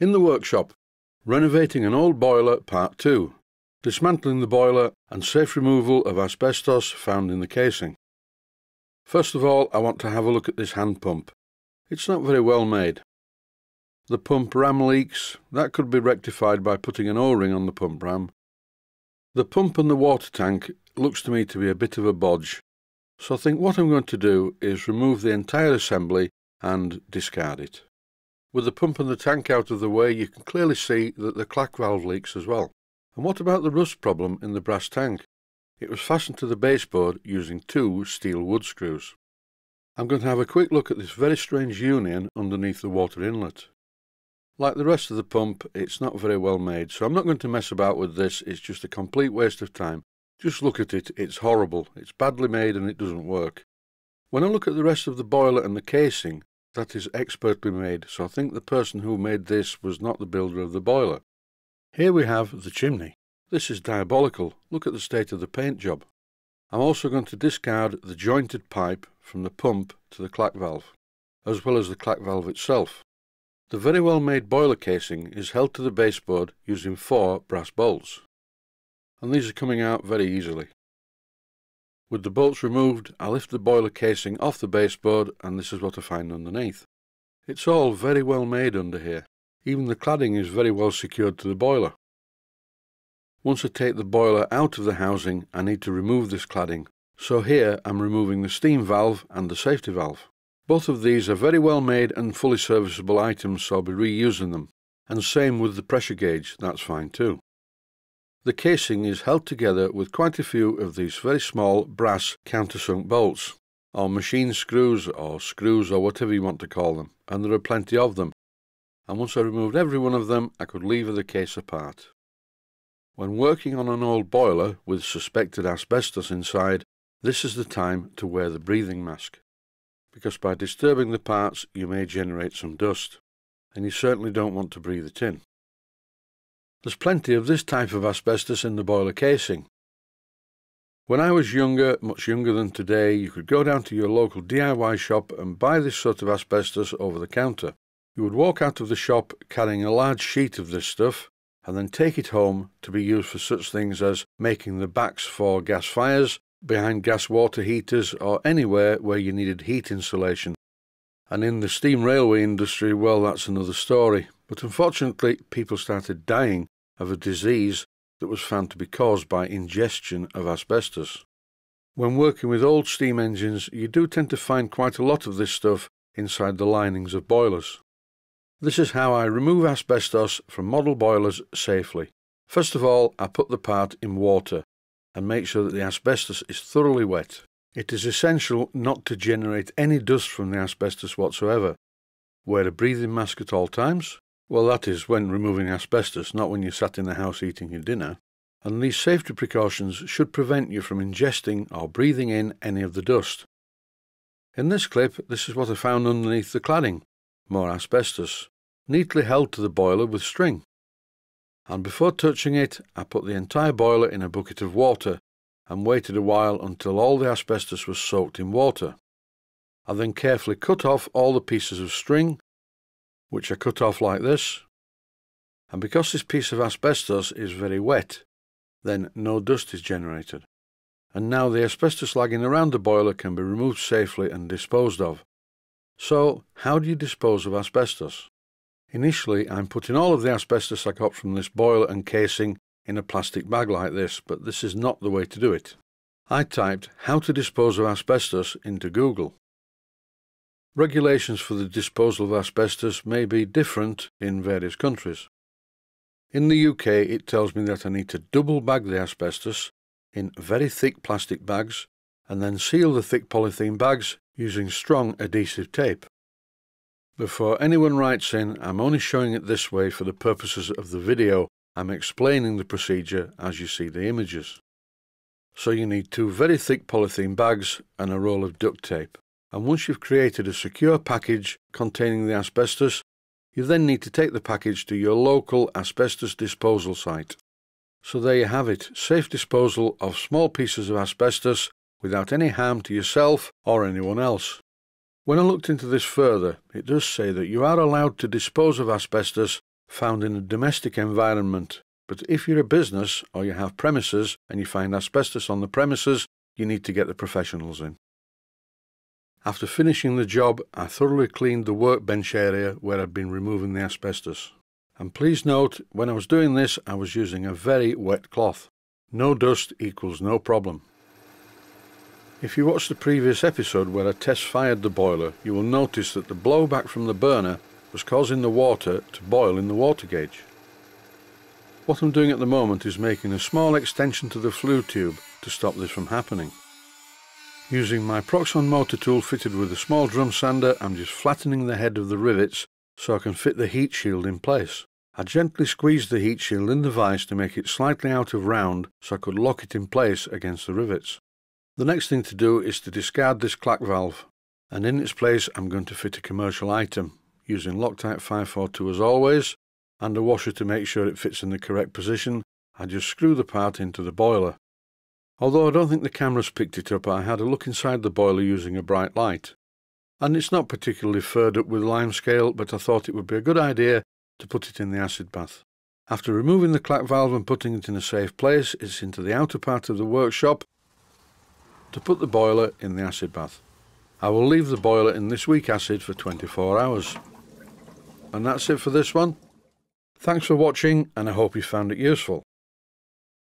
In the workshop, renovating an old boiler, part 2, dismantling the boiler and safe removal of asbestos found in the casing. First of all, I want to have a look at this hand pump. It's not very well made. The pump ram leaks, that could be rectified by putting an O-ring on the pump ram. The pump and the water tank looks to me to be a bit of a bodge, so I think what I'm going to do is remove the entire assembly and discard it. With the pump and the tank out of the way, you can clearly see that the clack valve leaks as well. And what about the rust problem in the brass tank? It was fastened to the baseboard using two steel wood screws. I'm going to have a quick look at this very strange union underneath the water inlet. Like the rest of the pump, it's not very well made, so I'm not going to mess about with this, it's just a complete waste of time. Just look at it, it's horrible, it's badly made and it doesn't work. When I look at the rest of the boiler and the casing, that is expertly made, so I think the person who made this was not the builder of the boiler. Here we have the chimney. This is diabolical. Look at the state of the paint job. I'm also going to discard the jointed pipe from the pump to the clack valve, as well as the clack valve itself. The very well made boiler casing is held to the baseboard using four brass bolts, and these are coming out very easily. With the bolts removed, I lift the boiler casing off the baseboard and this is what I find underneath. It's all very well made under here. Even the cladding is very well secured to the boiler. Once I take the boiler out of the housing, I need to remove this cladding. So here I'm removing the steam valve and the safety valve. Both of these are very well made and fully serviceable items, so I'll be reusing them. And same with the pressure gauge, that's fine too. The casing is held together with quite a few of these very small brass countersunk bolts, or machine screws, or screws, or whatever you want to call them, and there are plenty of them, and once I removed every one of them, I could lever the case apart. When working on an old boiler with suspected asbestos inside, this is the time to wear the breathing mask, because by disturbing the parts you may generate some dust, and you certainly don't want to breathe it in. There's plenty of this type of asbestos in the boiler casing. When I was younger, much younger than today, you could go down to your local DIY shop and buy this sort of asbestos over the counter. You would walk out of the shop carrying a large sheet of this stuff and then take it home to be used for such things as making the backs for gas fires, behind gas water heaters, or anywhere where you needed heat insulation. And in the steam railway industry, well, that's another story. But unfortunately, people started dying of a disease that was found to be caused by ingestion of asbestos. When working with old steam engines, you do tend to find quite a lot of this stuff inside the linings of boilers. This is how I remove asbestos from model boilers safely. First of all, I put the part in water and make sure that the asbestos is thoroughly wet. It is essential not to generate any dust from the asbestos whatsoever. Wear a breathing mask at all times. Well, that is when removing asbestos, not when you sat in the house eating your dinner. And these safety precautions should prevent you from ingesting or breathing in any of the dust. In this clip, this is what I found underneath the cladding more asbestos, neatly held to the boiler with string. And before touching it, I put the entire boiler in a bucket of water and waited a while until all the asbestos was soaked in water. I then carefully cut off all the pieces of string, which I cut off like this, and because this piece of asbestos is very wet, then no dust is generated. And now the asbestos lagging around the boiler can be removed safely and disposed of. So, how do you dispose of asbestos? Initially, I'm putting all of the asbestos I got from this boiler and casing in a plastic bag like this, but this is not the way to do it. I typed how to dispose of asbestos into Google. Regulations for the disposal of asbestos may be different in various countries. In the UK, it tells me that I need to double bag the asbestos in very thick plastic bags and then seal the thick polythene bags using strong adhesive tape. Before anyone writes in, I'm only showing it this way for the purposes of the video I'm explaining the procedure as you see the images. So you need two very thick polythene bags and a roll of duct tape. And once you've created a secure package containing the asbestos, you then need to take the package to your local asbestos disposal site. So there you have it, safe disposal of small pieces of asbestos without any harm to yourself or anyone else. When I looked into this further, it does say that you are allowed to dispose of asbestos found in a domestic environment. But if you're a business or you have premises and you find asbestos on the premises, you need to get the professionals in. After finishing the job, I thoroughly cleaned the workbench area where I'd been removing the asbestos. And please note, when I was doing this, I was using a very wet cloth. No dust equals no problem. If you watched the previous episode where I test fired the boiler, you will notice that the blowback from the burner was causing the water to boil in the water gauge. What I'm doing at the moment is making a small extension to the flue tube to stop this from happening. Using my Proxon motor tool fitted with a small drum sander, I'm just flattening the head of the rivets so I can fit the heat shield in place. I gently squeezed the heat shield in the vise to make it slightly out of round so I could lock it in place against the rivets. The next thing to do is to discard this clack valve and in its place I'm going to fit a commercial item using Loctite 542 as always, and a washer to make sure it fits in the correct position, I just screw the part into the boiler. Although I don't think the cameras picked it up, I had a look inside the boiler using a bright light. And it's not particularly furred up with limescale, but I thought it would be a good idea to put it in the acid bath. After removing the clack valve and putting it in a safe place, it's into the outer part of the workshop to put the boiler in the acid bath. I will leave the boiler in this weak acid for 24 hours. And that's it for this one. Thanks for watching and I hope you found it useful.